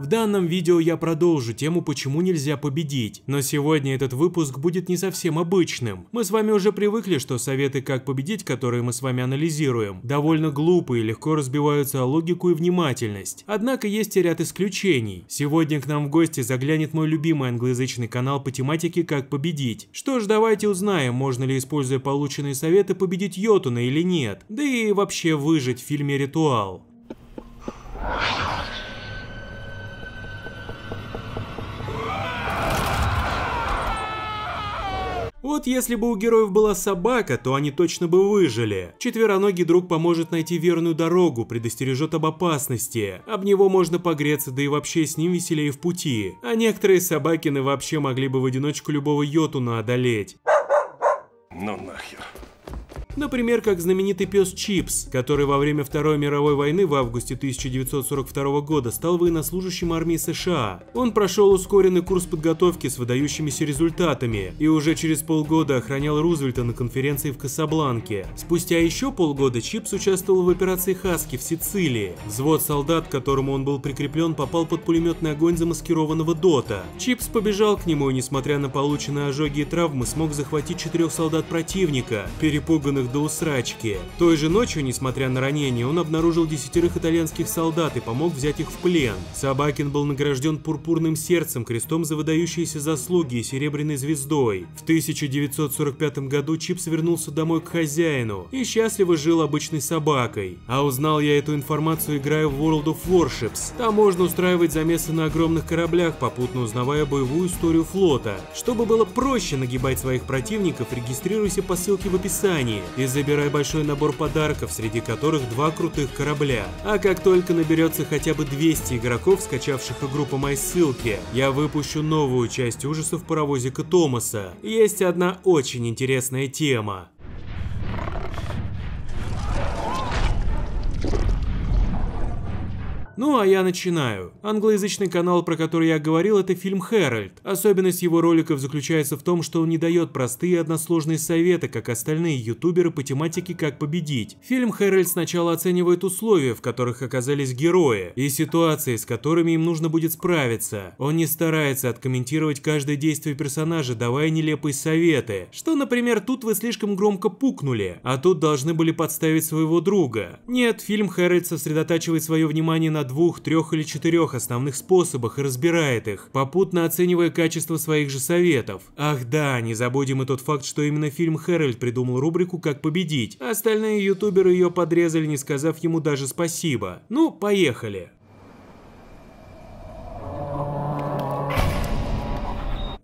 В данном видео я продолжу тему, почему нельзя победить, но сегодня этот выпуск будет не совсем обычным. Мы с вами уже привыкли, что советы «Как победить», которые мы с вами анализируем, довольно глупые, легко разбиваются о логику и внимательность. Однако есть и ряд исключений. Сегодня к нам в гости заглянет мой любимый англоязычный канал по тематике «Как победить». Что ж, давайте узнаем, можно ли, используя полученные советы, победить Йотуна или нет, да и вообще выжить в фильме «Ритуал». Вот если бы у героев была собака, то они точно бы выжили. Четвероногий друг поможет найти верную дорогу, предостережет об опасности. Об него можно погреться, да и вообще с ним веселее в пути. А некоторые собакины вообще могли бы в одиночку любого йотуна одолеть. Ну нахер. Например, как знаменитый пес Чипс, который во время Второй мировой войны в августе 1942 года стал военнослужащим армии США. Он прошел ускоренный курс подготовки с выдающимися результатами и уже через полгода охранял Рузвельта на конференции в Касабланке. Спустя еще полгода Чипс участвовал в операции «Хаски» в Сицилии. Взвод солдат, к которому он был прикреплен, попал под пулеметный огонь замаскированного Дота. Чипс побежал к нему и, несмотря на полученные ожоги и травмы, смог захватить четырех солдат противника. Перепуганных избитых до усрачки. Той же ночью, несмотря на ранение, он обнаружил десятерых итальянских солдат и помог взять их в плен. Собакин был награжден пурпурным сердцем, крестом за выдающиеся заслуги и серебряной звездой. В 1945 году Чипс вернулся домой к хозяину и счастливо жил обычной собакой. А узнал я эту информацию, играя в World of Warships. Там можно устраивать замесы на огромных кораблях, попутно узнавая боевую историю флота. Чтобы было проще нагибать своих противников, регистрируйся по ссылке в описании и забирай большой набор подарков, среди которых два крутых корабля. А как только наберется хотя бы 200 игроков, скачавших игру по моей ссылке, я выпущу новую часть ужасов паровозика Томаса. Есть одна очень интересная тема. Ну а я начинаю. Англоязычный канал, про который я говорил, это фильм «Хэральд». Особенность его роликов заключается в том, что он не дает простые односложные советы, как остальные ютуберы по тематике «Как победить». Фильм «Хэральд» сначала оценивает условия, в которых оказались герои, и ситуации, с которыми им нужно будет справиться. Он не старается откомментировать каждое действие персонажа, давая нелепые советы, что, например, тут вы слишком громко пукнули, а тут должны были подставить своего друга. Нет, фильм «Хэральд» сосредотачивает свое внимание на двух, трех или четырех основных способах и разбирает их, попутно оценивая качество своих же советов. Ах да, не забудем и тот факт, что именно фильм Хэральд придумал рубрику «Как победить», а остальные ютуберы ее подрезали, не сказав ему даже спасибо. Ну, поехали.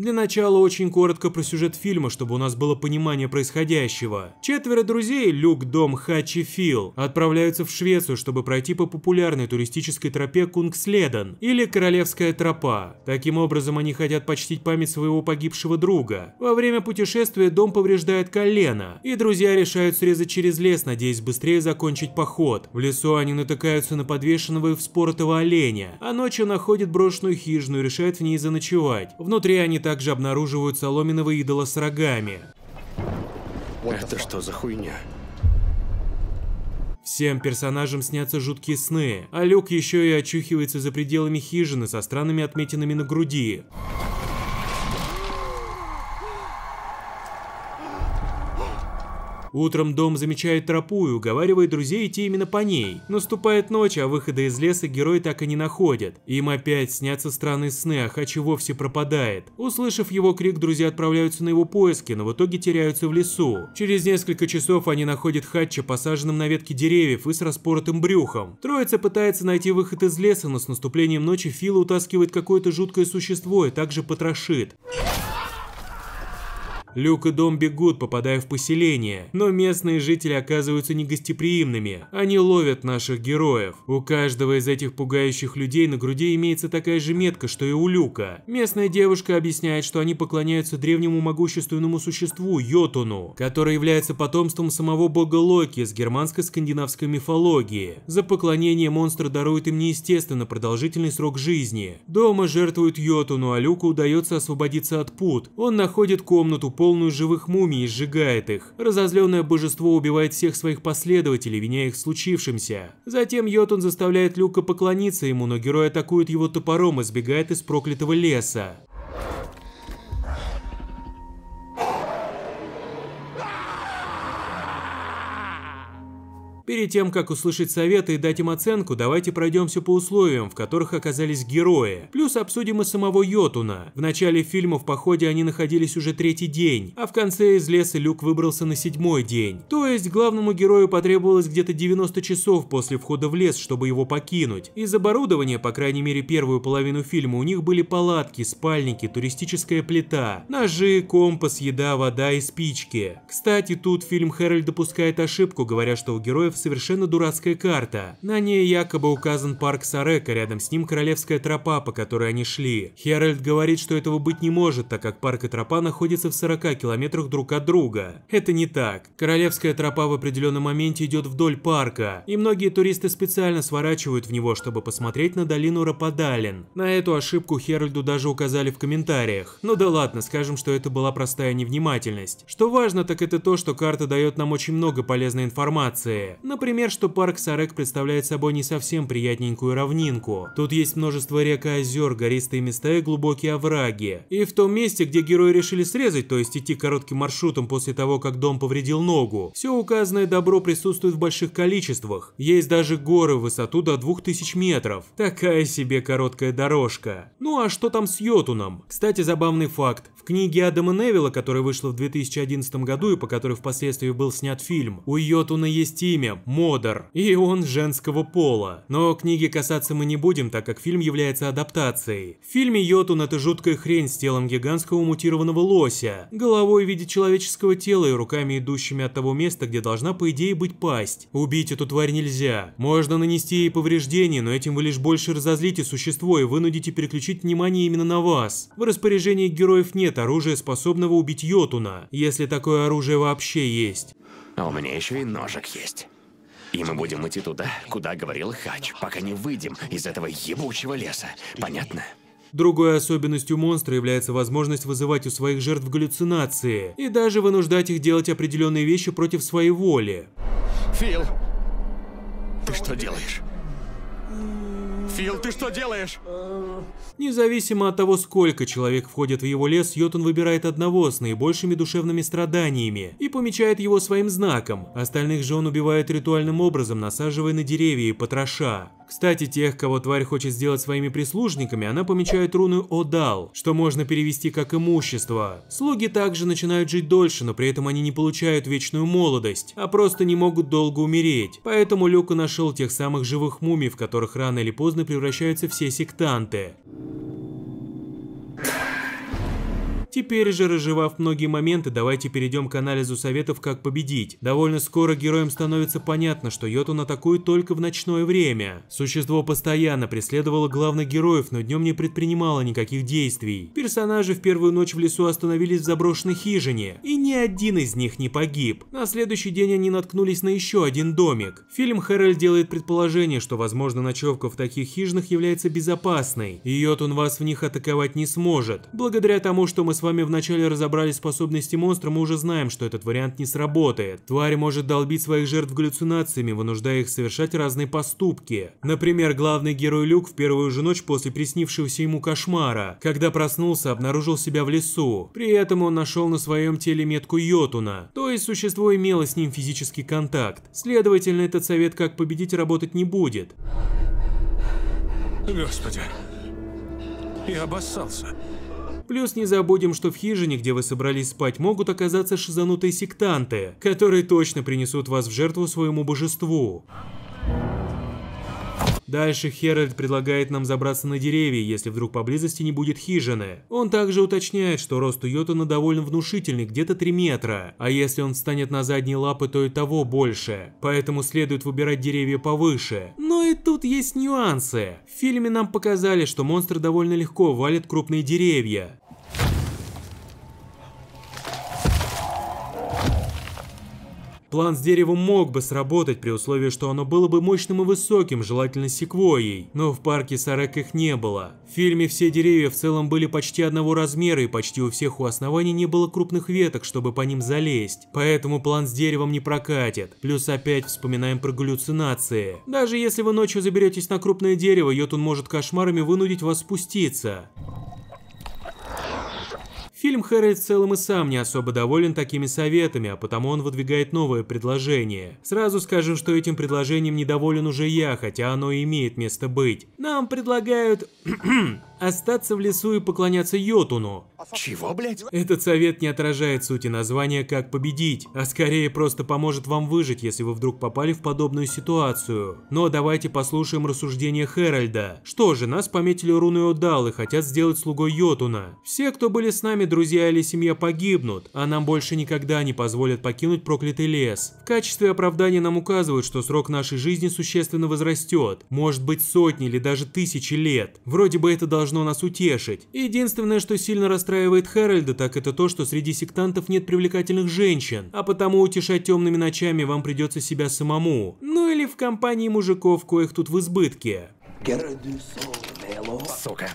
Для начала очень коротко про сюжет фильма, чтобы у нас было понимание происходящего. Четверо друзей, Люк, Дом, и Фил, отправляются в Швецию, чтобы пройти по популярной туристической тропе Кунгследен, или Королевская тропа. Таким образом, они хотят почтить память своего погибшего друга. Во время путешествия Дом повреждает колено, и друзья решают срезать через лес, надеясь быстрее закончить поход. В лесу они натыкаются на подвешенного и вспоротого оленя, а ночью находят брошенную хижину и решают в ней заночевать. Внутри они также также обнаруживают соломенного идола с рогами. Это что за хуйня? Всем персонажам снятся жуткие сны, а Люк еще и очухивается за пределами хижины со странными отметинами на груди. Утром дом замечает тропу и уговаривает друзей идти именно по ней. Наступает ночь, а выхода из леса герой так и не находит. Им опять снятся странные сны, а Хачи вовсе пропадает. Услышав его крик, друзья отправляются на его поиски, но в итоге теряются в лесу. Через несколько часов они находят Хача посаженным на ветке деревьев и с распоротым брюхом. Троица пытается найти выход из леса, но с наступлением ночи Фила утаскивает какое-то жуткое существо и также потрошит. Люк и Дом бегут, попадая в поселение, но местные жители оказываются негостеприимными. Они ловят наших героев. У каждого из этих пугающих людей на груди имеется такая же метка, что и у Люка. Местная девушка объясняет, что они поклоняются древнему могущественному существу Йотуну, который является потомством самого бога Локи с германско-скандинавской мифологии. За поклонение монстр дарует им неестественно продолжительный срок жизни. Дома жертвуют Йотуну, а Люку удается освободиться от пут. Он находит комнату, полную живых мумий и сжигает их. Разозленное божество убивает всех своих последователей, виня их в случившемся. Затем Йотун заставляет Люка поклониться ему, но герой атакует его топором и сбегает из проклятого леса. Перед тем, как услышать советы и дать им оценку, давайте пройдемся по условиям, в которых оказались герои. Плюс обсудим и самого Йотуна. В начале фильма в походе они находились уже третий день, а в конце из леса Люк выбрался на седьмой день. То есть главному герою потребовалось где-то 90 часов после входа в лес, чтобы его покинуть. Из оборудования, по крайней мере первую половину фильма, у них были палатки, спальники, туристическая плита, ножи, компас, еда, вода и спички. Кстати, тут фильм Хэральд допускает ошибку, говоря, что у героев совершенно дурацкая карта. На ней якобы указан парк Сарека, рядом с ним королевская тропа, по которой они шли. Херальд говорит, что этого быть не может, так как парк и тропа находятся в 40 километрах друг от друга. Это не так. Королевская тропа в определенном моменте идет вдоль парка, и многие туристы специально сворачивают в него, чтобы посмотреть на долину Рападалин. На эту ошибку Херальду даже указали в комментариях. Ну да ладно, скажем, что это была простая невнимательность. Что важно, так это то, что карта дает нам очень много полезной информации. Например, что парк Сарек представляет собой не совсем приятненькую равнинку. Тут есть множество рек и озер, гористые места и глубокие овраги. И в том месте, где герои решили срезать, то есть идти коротким маршрутом после того, как дом повредил ногу, все указанное добро присутствует в больших количествах. Есть даже горы в высоту до 2000 метров. Такая себе короткая дорожка. Ну а что там с Йотуном? Кстати, забавный факт. В книге Адама Невилла, которая вышла в 2011 году и по которой впоследствии был снят фильм, у Йотуна есть имя, Модер, и он женского пола. Но книги касаться мы не будем, так как фильм является адаптацией. В фильме Йотун – это жуткая хрень с телом гигантского мутированного лося, головой в виде человеческого тела и руками, идущими от того места, где должна, по идее, быть пасть. Убить эту тварь нельзя. Можно нанести ей повреждения, но этим вы лишь больше разозлите существо и вынудите переключить внимание именно на вас. В распоряжении героев нет оружия, способного убить Йотуна, если такое оружие вообще есть. А у меня еще и ножик есть. И мы будем идти туда, куда говорил Хач, пока не выйдем из этого ебучего леса. Понятно? Другой особенностью монстра является возможность вызывать у своих жертв галлюцинации и даже вынуждать их делать определенные вещи против своей воли. Фил, ты что делаешь? Фил, ты что делаешь? Независимо от того, сколько человек входит в его лес, Йотун выбирает одного с наибольшими душевными страданиями и помечает его своим знаком. Остальных же он убивает ритуальным образом, насаживая на деревья и потроша. Кстати, тех, кого тварь хочет сделать своими прислужниками, она помечает руну «Одал», что можно перевести как «имущество». Слуги также начинают жить дольше, но при этом они не получают вечную молодость, а просто не могут долго умереть. Поэтому Люка нашел тех самых живых мумий, в которых рано или поздно превращаются все сектанты. Теперь же, разжевав многие моменты, давайте перейдем к анализу советов, как победить. Довольно скоро героям становится понятно, что Йотун атакует только в ночное время. Существо постоянно преследовало главных героев, но днем не предпринимало никаких действий. Персонажи в первую ночь в лесу остановились в заброшенной хижине, и ни один из них не погиб. На следующий день они наткнулись на еще один домик. Фильм Хэррель делает предположение, что, возможно, ночевка в таких хижинах является безопасной, и Йотун вас в них атаковать не сможет, благодаря тому, что мы с вами вначале разобрали способности монстра, мы уже знаем, что этот вариант не сработает. Тварь может долбить своих жертв галлюцинациями, вынуждая их совершать разные поступки. Например, главный герой Люк в первую же ночь после приснившегося ему кошмара, когда проснулся, обнаружил себя в лесу. При этом он нашел на своем теле метку Йотуна, то есть существо имело с ним физический контакт. Следовательно, этот совет, как победить, работать не будет. Господи, я обоссался. Плюс не забудем, что в хижине, где вы собрались спать, могут оказаться шизанутые сектанты, которые точно принесут вас в жертву своему божеству. Дальше Херальд предлагает нам забраться на деревья, если вдруг поблизости не будет хижины. Он также уточняет, что рост у Йотана довольно внушительный, где-то 3 метра, а если он встанет на задние лапы, то и того больше. Поэтому следует выбирать деревья повыше. Но и тут есть нюансы. В фильме нам показали, что монстр довольно легко валит крупные деревья. План с деревом мог бы сработать при условии, что оно было бы мощным и высоким, желательно секвойей, но в парке сарек их не было. В фильме все деревья в целом были почти одного размера и почти у всех у оснований не было крупных веток, чтобы по ним залезть, поэтому план с деревом не прокатит. Плюс опять вспоминаем про галлюцинации. Даже если вы ночью заберетесь на крупное дерево, Йотун может кошмарами вынудить вас спуститься. Фильм Хэрри в целом и сам не особо доволен такими советами, а потому он выдвигает новое предложение. Сразу скажем, что этим предложением недоволен уже я, хотя оно и имеет место быть. Нам предлагают остаться в лесу и поклоняться Йотуну. Чего, блядь? Этот совет не отражает сути названия «Как победить», а скорее просто поможет вам выжить, если вы вдруг попали в подобную ситуацию. Но давайте послушаем рассуждения Хэральда. Что же, нас пометили руны Одал и хотят сделать слугой Йотуна. Все, кто были с нами, друзья или семья, погибнут, а нам больше никогда не позволят покинуть проклятый лес. В качестве оправдания нам указывают, что срок нашей жизни существенно возрастет, может быть сотни или даже даже тысячи лет. Вроде бы это должно нас утешить. Единственное, что сильно расстраивает Хэральда, так это то, что среди сектантов нет привлекательных женщин, а потому утешать темными ночами вам придется себя самому. Ну или в компании мужиков, коих тут в избытке. Сука.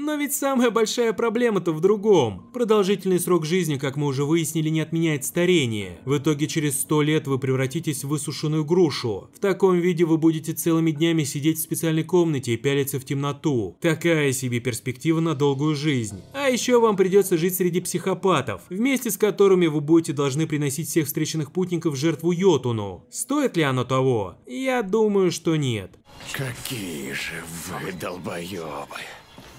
Но ведь самая большая проблема-то в другом. Продолжительный срок жизни, как мы уже выяснили, не отменяет старение. В итоге через 100 лет вы превратитесь в высушенную грушу. В таком виде вы будете целыми днями сидеть в специальной комнате и пялиться в темноту. Такая себе перспектива на долгую жизнь. А еще вам придется жить среди психопатов, вместе с которыми вы будете должны приносить всех встреченных путников в жертву Йотуну. Стоит ли оно того? Я думаю, что нет. Какие же вы долбоебы.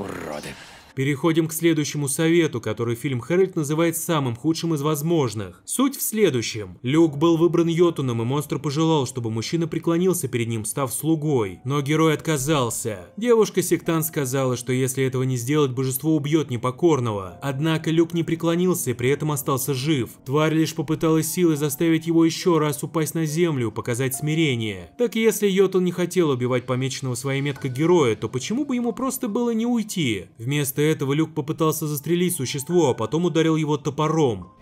Уроды. Переходим к следующему совету, который фильм Хэральд называет самым худшим из возможных. Суть в следующем. Люк был выбран Йотуном, и монстр пожелал, чтобы мужчина преклонился перед ним, став слугой. Но герой отказался. Девушка-сектант сказала, что если этого не сделать, божество убьет непокорного. Однако Люк не преклонился и при этом остался жив. Тварь лишь попыталась силой заставить его еще раз упасть на землю, показать смирение. Так если Йотун не хотел убивать помеченного своей меткой героя, то почему бы ему просто было не уйти? Вместо этого Люк попытался застрелить существо, а потом ударил его топором.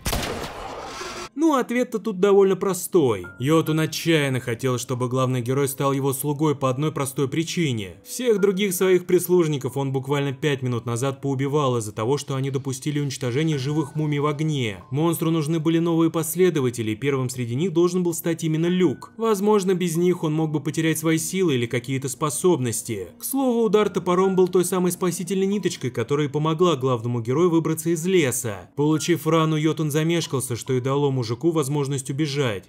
Ну, ответ-то тут довольно простой. Йотун отчаянно хотел, чтобы главный герой стал его слугой по одной простой причине. Всех других своих прислужников он буквально пять минут назад поубивал из-за того, что они допустили уничтожение живых мумий в огне. Монстру нужны были новые последователи, и первым среди них должен был стать именно Люк. Возможно, без них он мог бы потерять свои силы или какие-то способности. К слову, удар топором был той самой спасительной ниточкой, которая помогла главному герою выбраться из леса. Получив рану, Йотун замешкался, что и дало мужу мужику возможность убежать.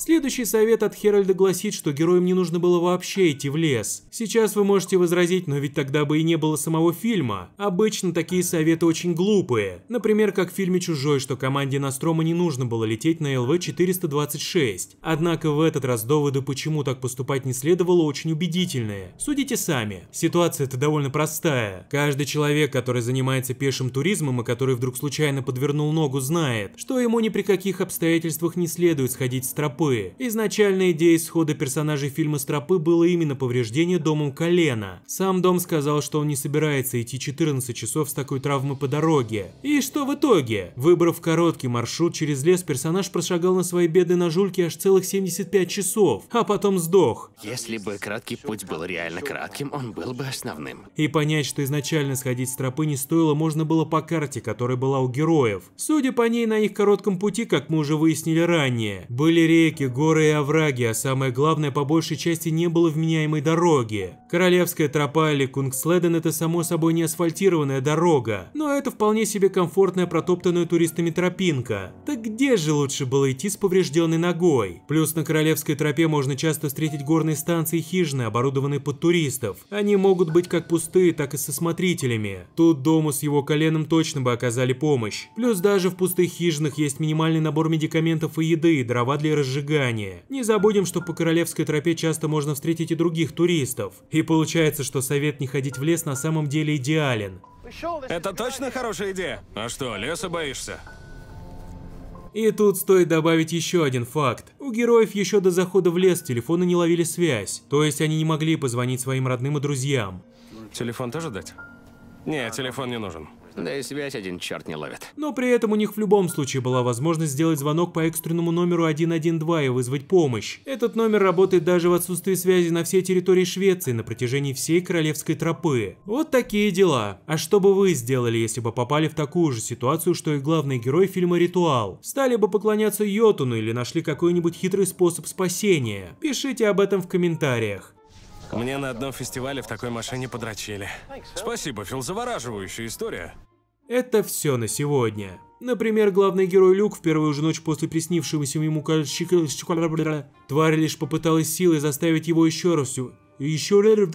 Следующий совет от Херальда гласит, что героям не нужно было вообще идти в лес. Сейчас вы можете возразить, но ведь тогда бы и не было самого фильма. Обычно такие советы очень глупые. Например, как в фильме «Чужой», что команде Настрома не нужно было лететь на ЛВ-426. Однако в этот раз доводы, почему так поступать не следовало, очень убедительные. Судите сами. Ситуация-то довольно простая. Каждый человек, который занимается пешим туризмом и который вдруг случайно подвернул ногу, знает, что ему ни при каких обстоятельствах не следует сходить с тропы стопы. Изначально идея исхода персонажей фильма "Стропы" было именно повреждение домом колена. Сам Дом сказал, что он не собирается идти 14 часов с такой травмы по дороге. И что в итоге? Выбрав короткий маршрут через лес, персонаж прошагал на свои беды на жульке аж целых 75 часов, а потом сдох. Если бы краткий путь был реально кратким, он был бы основным. И понять, что изначально сходить с тропы не стоило, можно было по карте, которая была у героев. Судя по ней, на их коротком пути, как мы уже выяснили ранее, были реки, реки, горы и овраги, а самое главное, по большей части не было вменяемой дороги. Королевская тропа или Кунгследен – это само собой не асфальтированная дорога, но это вполне себе комфортная протоптанная туристами тропинка. Так где же лучше было идти с поврежденной ногой? Плюс на Королевской тропе можно часто встретить горные станции и хижины, оборудованные под туристов. Они могут быть как пустые, так и со смотрителями. Тут дому с его коленом точно бы оказали помощь. Плюс даже в пустых хижинах есть минимальный набор медикаментов и еды, и дрова для разжигания избегания. Не забудем, что по Королевской тропе часто можно встретить и других туристов. И получается, что совет не ходить в лес на самом деле идеален. Это точно хорошая идея? А что, леса боишься? И тут стоит добавить еще один факт. У героев еще до захода в лес телефоны не ловили связь, то есть они не могли позвонить своим родным и друзьям. Телефон тоже дать? Не, телефон не нужен. Да и связь один черт не ловит. Но при этом у них в любом случае была возможность сделать звонок по экстренному номеру 112 и вызвать помощь. Этот номер работает даже в отсутствии связи на всей территории Швеции на протяжении всей королевской тропы. Вот такие дела. А что бы вы сделали, если бы попали в такую же ситуацию, что и главный герой фильма «Ритуал»? Стали бы поклоняться Йотуну или нашли какой-нибудь хитрый способ спасения? Пишите об этом в комментариях. Мне на одном фестивале в такой машине подрочили. Спасибо, Фил, завораживающая история. Это все на сегодня. Например, главный герой Люк в первую же ночь после приснившегося ему кальчика... Тварь лишь попыталась силой заставить его еще раз... Еще...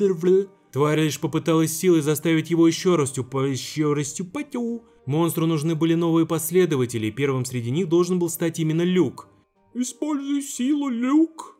Тварь лишь попыталась силой заставить его еще раз... Еще раз... Монстру нужны были новые последователи, и первым среди них должен был стать именно Люк. «Используй силу, Люк!»